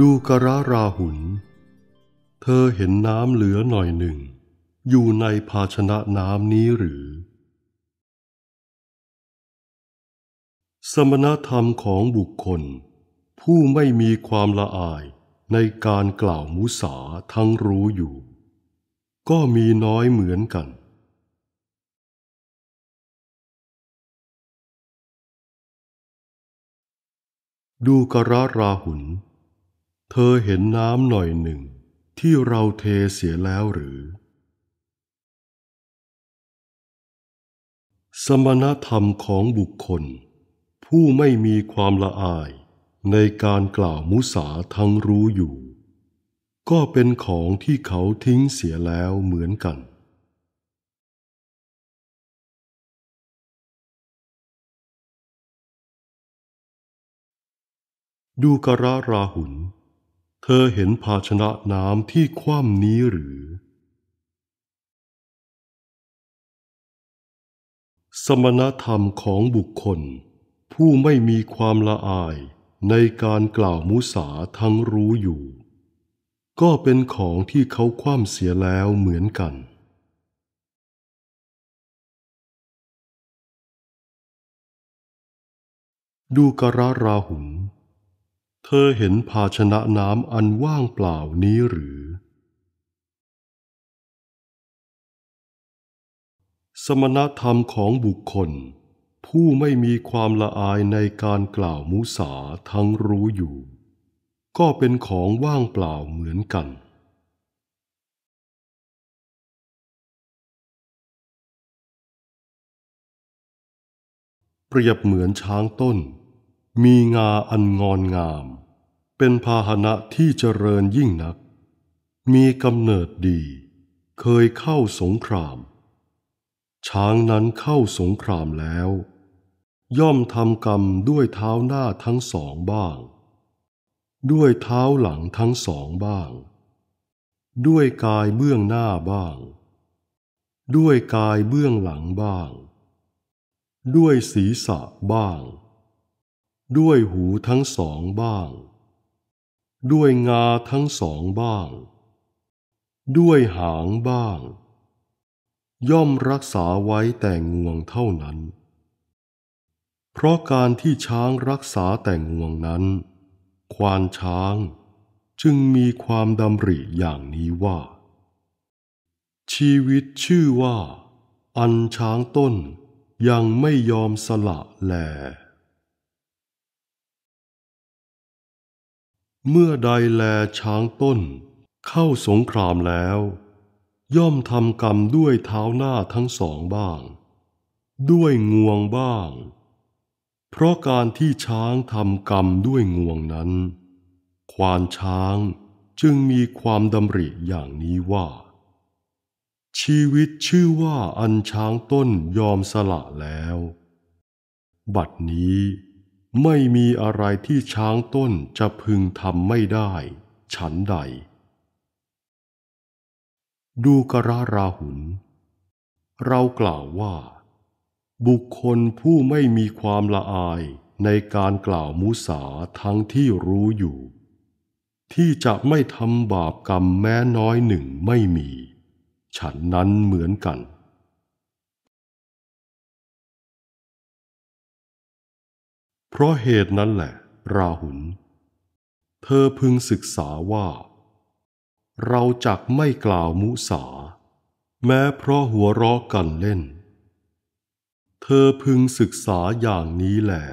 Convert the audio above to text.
ดูกระราหุลเธอเห็นน้ำเหลือหน่อยหนึ่ง อยู่ในภาชนะน้ำนี้หรือ สมณธรรมของบุคคลผู้ไม่มีความละอายในการกล่าวมุสาทั้งรู้อยู่ ก็มีน้อยเหมือนกัน ดูกระราหุลเธอเห็นน้ำหน่อยหนึ่งที่เราเทเสียแล้วหรือ สมณธรรมของบุคคล ผู้ไม่มีความละอายในการกล่าวมุสาทั้งรู้อยู่ ก็เป็นของที่เขาทิ้งเสียแล้วเหมือนกัน ดูกระราหุนเธอเห็นภาชนะน้ำที่คว่ำนี้หรือ สมณธรรมของบุคคล ผู้ไม่มีความละอายในการกล่าวมุสาทั้งรู้อยู่ ก็เป็นของที่เขาคว่ำเสียแล้วเหมือนกัน ดูกระราหุนธอเห็นภาชนะน้ำอันว่างเปล่านี้หรือ สมณธรรมของบุคคล ผู้ไม่มีความละอายในการกล่าวมุสาทั้งรู้อยู่ ก็เป็นของว่างเปล่าเหมือนกัน เปรียบเหมือนช้างต้นมีงาอันงอนงาม เป็นพาหนะที่เจริญยิ่งนัก มีกำเนิดดี เคยเข้าสงคราม ช้างนั้นเข้าสงครามแล้ว ย่อมทำกรรมด้วยเท้าหน้าทั้งสองบ้าง ด้วยเท้าหลังทั้งสองบ้าง ด้วยกายเบื้องหน้าบ้าง ด้วยกายเบื้องหลังบ้าง ด้วยศีรษะบ้างด้วยหูทั้งสองบ้าง ด้วยงาทั้งสองบ้าง ด้วยหางบ้าง ย่อมรักษาไว้แต่งวงเท่านั้น เพราะการที่ช้างรักษาแต่งวงนั้น ควานช้างจึงมีความดำริอย่างนี้ว่า ชีวิตชื่อว่า อันช้างต้นยังไม่ยอมสละแลเมื่อใดแลช้างต้นเข้าสงครามแล้ว ย่อมทำกรรมด้วยเท้าหน้าทั้งสองบ้าง ด้วยงวงบ้าง เพราะการที่ช้างทำกรรมด้วยงวงนั้น ควานช้างจึงมีความดำริอย่างนี้ว่า ชีวิตชื่อว่าอันช้างต้นยอมสละแล้ว บัดนี้ไม่มีอะไรที่ช้างต้นจะพึงทำไม่ได้ ฉันใด ดูกระราหุน เรากล่าวว่า บุคคลผู้ไม่มีความละอายในการกล่าวมุสาทั้งที่รู้อยู่ ที่จะไม่ทำบาปกรรมแม้น้อยหนึ่งไม่มี ฉันนั้นเหมือนกันเพราะเหตุนั้นแหละ ราหุล เธอพึงศึกษาว่า เราจักไม่กล่าวมุสา แม้เพราะหัวเราะกันเล่น เธอพึงศึกษาอย่างนี้แหละ